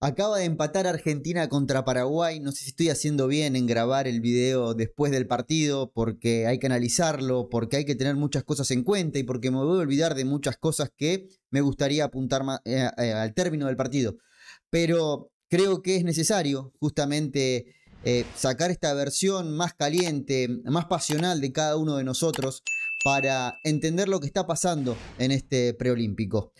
Acaba de empatar Argentina contra Paraguay. No sé si estoy haciendo bien en grabar el video después del partido porque hay que analizarlo, porque hay que tener muchas cosas en cuenta y porque me voy a olvidar de muchas cosas que me gustaría apuntar eh, eh, al término del partido. Pero creo que es necesario justamente eh, sacar esta versión más caliente, más pasional de cada uno de nosotros para entender lo que está pasando en este preolímpico.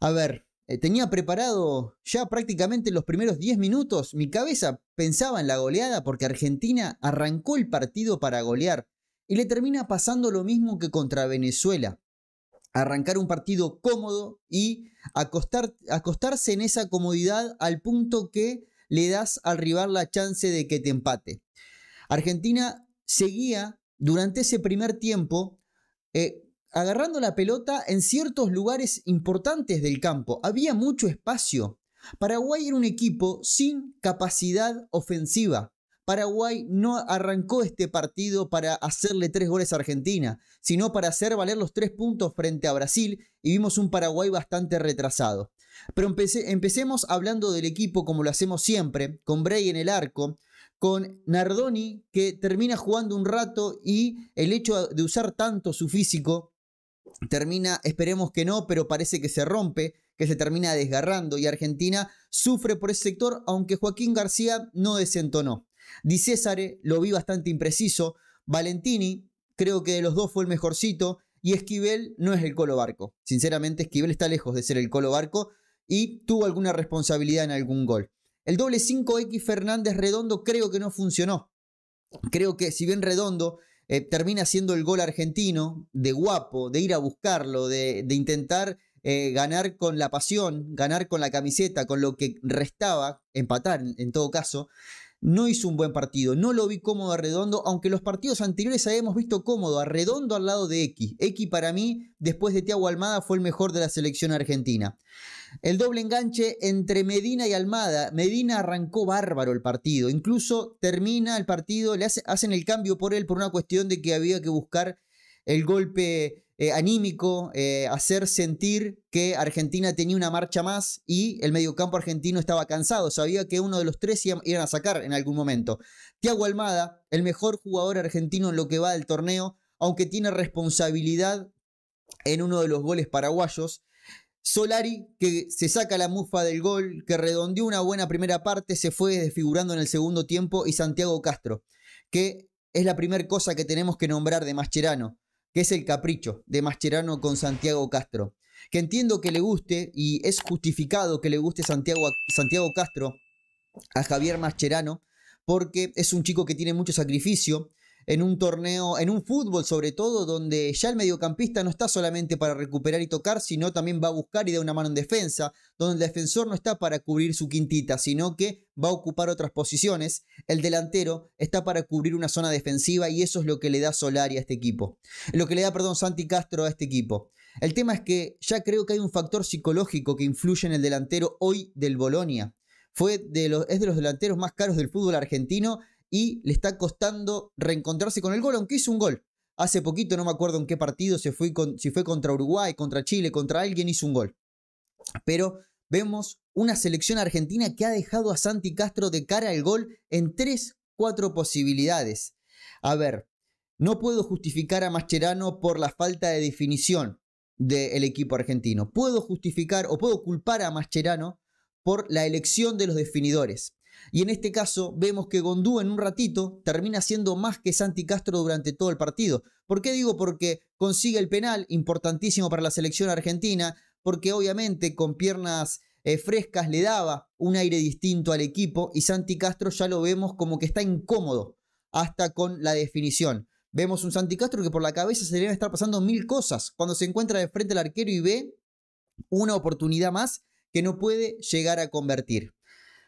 A ver, eh, tenía preparado ya prácticamente los primeros 10 minutos, mi cabeza pensaba en la goleada porque Argentina arrancó el partido para golear y le termina pasando lo mismo que contra Venezuela. Arrancar un partido cómodo y acostar, acostarse en esa comodidad al punto que le das al rival la chance de que te empate. Argentina seguía durante ese primer tiempo eh, agarrando la pelota en ciertos lugares importantes del campo. Había mucho espacio. Paraguay era un equipo sin capacidad ofensiva. Paraguay no arrancó este partido para hacerle tres goles a Argentina, sino para hacer valer los tres puntos frente a Brasil y vimos un Paraguay bastante retrasado. Pero empecemos hablando del equipo como lo hacemos siempre, con Bray en el arco, con Nardoni que termina jugando un rato y el hecho de usar tanto su físico termina, esperemos que no, pero parece que se rompe, que se termina desgarrando y Argentina sufre por ese sector, aunque Joaquín García no desentonó. Di Césare lo vi bastante impreciso, Valentini creo que de los dos fue el mejorcito y Esquivel no es el Colo Barco. Sinceramente Esquivel está lejos de ser el Colo Barco y tuvo alguna responsabilidad en algún gol. El doble 5X Fernández Redondo creo que no funcionó. Creo que si bien Redondo eh, termina siendo el gol argentino, de guapo, de ir a buscarlo, de, intentar eh, ganar con la pasión, ganar con la camiseta, con lo que restaba, empatar en todo caso, no hizo un buen partido, no lo vi cómodo a Redondo, aunque los partidos anteriores habíamos visto cómodo a Redondo al lado de X. X para mí, después de Tiago Almada, fue el mejor de la selección argentina. El doble enganche entre Medina y Almada. Medina arrancó bárbaro el partido, incluso termina el partido, le hacen el cambio por él por una cuestión de que había que buscar el golpe eh, anímico, eh, hacer sentir que Argentina tenía una marcha más y el mediocampo argentino estaba cansado, sabía que uno de los tres iban, a sacar en algún momento. Tiago Almada, el mejor jugador argentino en lo que va del torneo, aunque tiene responsabilidad en uno de los goles paraguayos. Solari, que se saca la mufa del gol, que redondeó una buena primera parte, se fue desfigurando en el segundo tiempo, y Santiago Castro, que es la primera cosa que tenemos que nombrar de Mascherano que es El Capricho, de Mascherano con Santiago Castro. Que entiendo que le guste y es justificado que le guste Santiago, Santiago Castro a Javier Mascherano, porque es un chico que tiene mucho sacrificio, en un torneo, en un fútbol sobre todo, donde ya el mediocampista no está solamente para recuperar y tocar, sino también va a buscar y da una mano en defensa, donde el defensor no está para cubrir su quintita, sino que va a ocupar otras posiciones, el delantero está para cubrir una zona defensiva y eso es lo que le da Solari a este equipo, lo que le da, perdón, Santi Castro a este equipo. El tema es que ya creo que hay un factor psicológico que influye en el delantero hoy del Bolonia. Fue de los, es de los delanteros más caros del fútbol argentino y le está costando reencontrarse con el gol, aunque hizo un gol. Hace poquito, no me acuerdo en qué partido, se fue con, si fue contra Uruguay, contra Chile, contra alguien, hizo un gol. Pero vemos una selección argentina que ha dejado a Santi Castro de cara al gol en 3, 4 posibilidades. A ver, no puedo justificar a Mascherano por la falta de definición del equipo argentino. Puedo justificar o puedo culpar a Mascherano por la elección de los definidores. Y en este caso vemos que Gondú en un ratito termina siendo más que Santi Castro durante todo el partido. ¿Por qué digo? Porque consigue el penal, importantísimo para la selección argentina, porque obviamente con piernas eh, frescas le daba un aire distinto al equipo y Santi Castro ya lo vemos como que está incómodo hasta con la definición. Vemos un Santi Castro que por la cabeza se deben estar pasando mil cosas cuando se encuentra de frente al arquero y ve una oportunidad más que no puede llegar a convertir.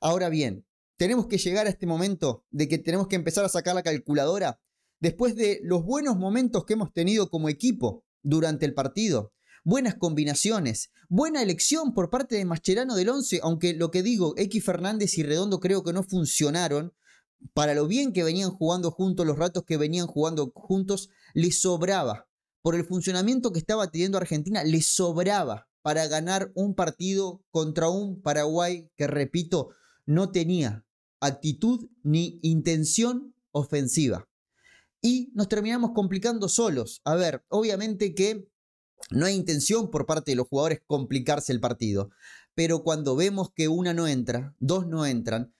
Ahora bien, tenemos que llegar a este momento de que tenemos que empezar a sacar la calculadora después de los buenos momentos que hemos tenido como equipo durante el partido. Buenas combinaciones, buena elección por parte de Mascherano del 11, aunque lo que digo, X Fernández y Redondo creo que no funcionaron. Para lo bien que venían jugando juntos, los ratos que venían jugando juntos, les sobraba. Por el funcionamiento que estaba teniendo Argentina, les sobraba para ganar un partido contra un Paraguay que, repito, no tenía actitud ni intención ofensiva. Y nos terminamos complicando solos. A ver, obviamente que no hay intención por parte de los jugadores complicarse el partido, pero cuando vemos que una no entra, dos no entran,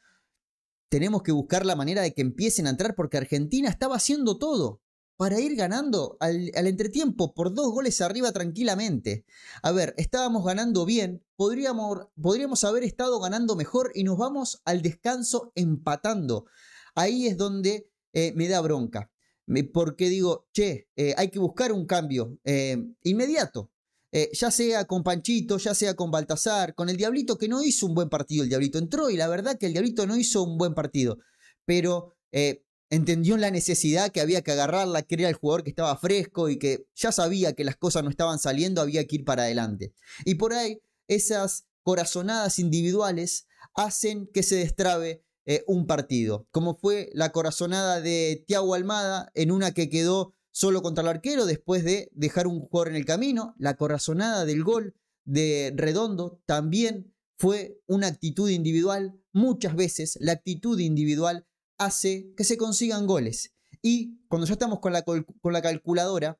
tenemos que buscar la manera de que empiecen a entrar porque Argentina estaba haciendo todo para ir ganando al, entretiempo por dos goles arriba tranquilamente. A ver, estábamos ganando bien, podríamos, podríamos haber estado ganando mejor y nos vamos al descanso empatando. Ahí es donde eh, me da bronca, porque digo, che, eh, hay que buscar un cambio eh, inmediato. ya sea con Panchito, ya sea con Baltasar, con el Diablito, que no hizo un buen partido el Diablito. Entró y la verdad que el Diablito no hizo un buen partido. Pero entendió la necesidad que había que agarrarla, que era el jugador que estaba fresco y que ya sabía que las cosas no estaban saliendo, había que ir para adelante. Y por ahí esas corazonadas individuales hacen que se destrabe eh, un partido, como fue la corazonada de Tiago Almada en una que quedó solo contra el arquero después de dejar un jugador en el camino, la corazonada del gol de Redondo también fue una actitud individual, muchas veces la actitud individual hace que se consigan goles. Y cuando ya estamos con la, con la calculadora,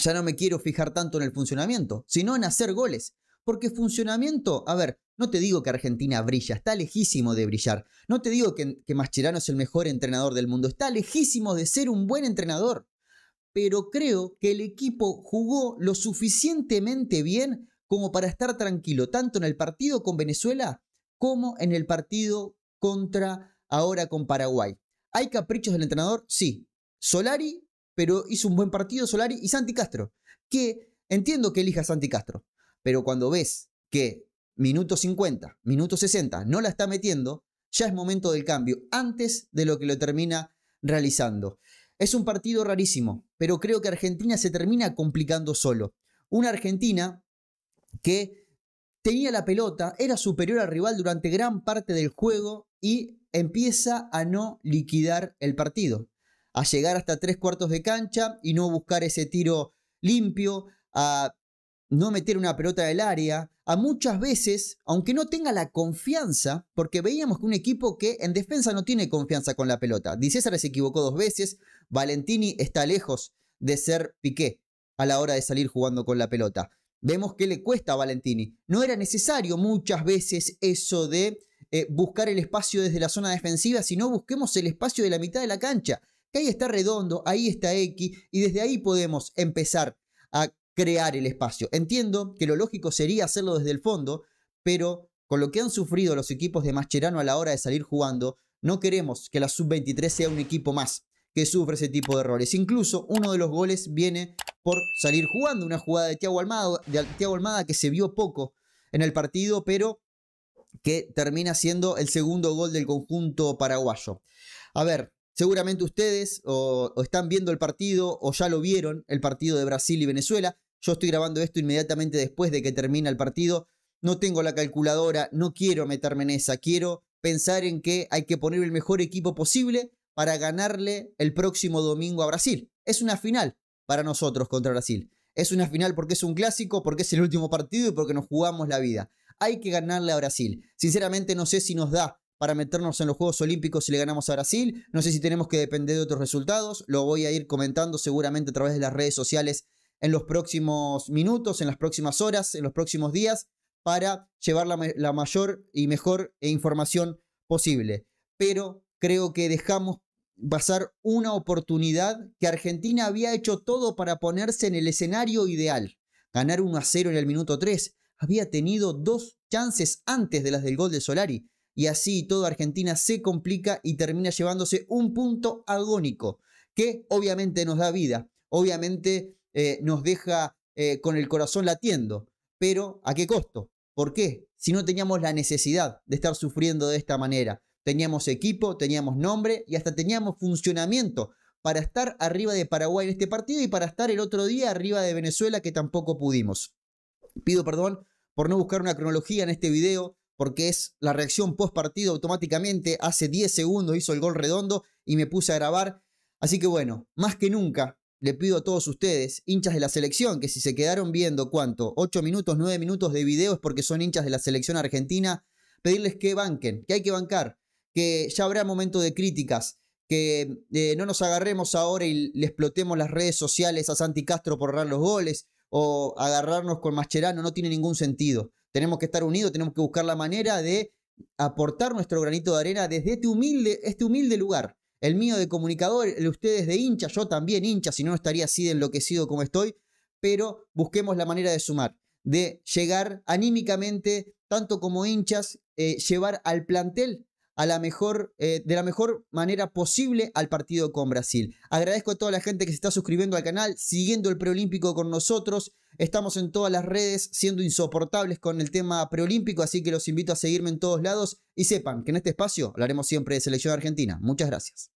ya no me quiero fijar tanto en el funcionamiento, sino en hacer goles. Porque funcionamiento, a ver, no te digo que Argentina brilla, está lejísimo de brillar. No te digo que, que Mascherano es el mejor entrenador del mundo, está lejísimo de ser un buen entrenador. Pero creo que el equipo jugó lo suficientemente bien como para estar tranquilo, tanto en el partido con Venezuela como en el partido contra ahora con Paraguay. ¿Hay caprichos del entrenador? Sí. Solari, pero hizo un buen partido Solari y Santi Castro, que entiendo que elija Santi Castro, pero cuando ves que minuto 50, minuto 60 no la está metiendo, ya es momento del cambio, antes de lo que lo termina realizando. Es un partido rarísimo, pero creo que Argentina se termina complicando solo. Una Argentina que tenía la pelota, era superior al rival durante gran parte del juego y empieza a no liquidar el partido, a llegar hasta tres cuartos de cancha y no buscar ese tiro limpio, a no meter una pelota del área, a muchas veces, aunque no tenga la confianza, porque veíamos que un equipo que en defensa no tiene confianza con la pelota. Di César se equivocó dos veces, Valentini está lejos de ser Piqué a la hora de salir jugando con la pelota. Vemos que le cuesta a Valentini. No era necesario muchas veces eso de eh, buscar el espacio desde la zona defensiva, sino busquemos el espacio de la mitad de la cancha, que ahí está redondo, ahí está X, y desde ahí podemos empezar a crear el espacio. Entiendo que lo lógico sería hacerlo desde el fondo, pero con lo que han sufrido los equipos de Mascherano a la hora de salir jugando, no queremos que la sub-23 sea un equipo más que sufre ese tipo de errores. Incluso uno de los goles viene por salir jugando. Una jugada de Tiago Almada, Almada que se vio poco en el partido, pero que termina siendo el segundo gol del conjunto paraguayo. A ver, seguramente ustedes o están viendo el partido o ya lo vieron, el partido de Brasil y Venezuela. Yo estoy grabando esto inmediatamente después de que termina el partido. No tengo la calculadora, no quiero meterme en esa, quiero pensar en que hay que poner el mejor equipo posible para ganarle el próximo domingo a Brasil. Es una final, para nosotros contra Brasil. Es una final porque es un clásico, porque es el último partido y porque nos jugamos la vida. Hay que ganarle a Brasil. Sinceramente no sé si nos da para meternos en los Juegos Olímpicos si le ganamos a Brasil. No sé si tenemos que depender de otros resultados. Lo voy a ir comentando seguramente a través de las redes sociales en los próximos minutos, en las próximas horas, en los próximos días, para llevar la, mayor y mejor información posible. Pero creo que dejamos basar una oportunidad que Argentina había hecho todo para ponerse en el escenario ideal. Ganar 1 a 0 en el minuto 3. Había tenido dos chances antes de las del gol de Solari. Y así todo Argentina se complica y termina llevándose un punto agónico, que obviamente nos da vida, obviamente eh, nos deja eh, con el corazón latiendo. Pero ¿a qué costo? ¿Por qué? Si no teníamos la necesidad de estar sufriendo de esta manera. Teníamos equipo, teníamos nombre y hasta teníamos funcionamiento para estar arriba de Paraguay en este partido y para estar el otro día arriba de Venezuela que tampoco pudimos. Pido perdón por no buscar una cronología en este video porque es la reacción post partido automáticamente. Hace 10 segundos hizo el gol redondo y me puse a grabar. Así que bueno, más que nunca le pido a todos ustedes, hinchas de la selección, que si se quedaron viendo cuánto, 8 minutos, 9 minutos de video es porque son hinchas de la selección argentina, pedirles que banquen, que hay que bancar que ya habrá momento de críticas, que eh, no nos agarremos ahora y le explotemos las redes sociales a Santi Castro por errar los goles o agarrarnos con Mascherano, no tiene ningún sentido. Tenemos que estar unidos, tenemos que buscar la manera de aportar nuestro granito de arena desde este humilde, este humilde lugar. El mío de comunicador, el de ustedes de hincha, yo también hincha, si no, estaría así de enloquecido como estoy, pero busquemos la manera de sumar, de llegar anímicamente, tanto como hinchas, eh, llevar al plantel a la mejor, eh, de la mejor manera posible al partido con Brasil. Agradezco a toda la gente que se está suscribiendo al canal, siguiendo el preolímpico con nosotros. Estamos en todas las redes siendo insoportables con el tema preolímpico, así que los invito a seguirme en todos lados y sepan que en este espacio hablaremos siempre de selección argentina. Muchas gracias.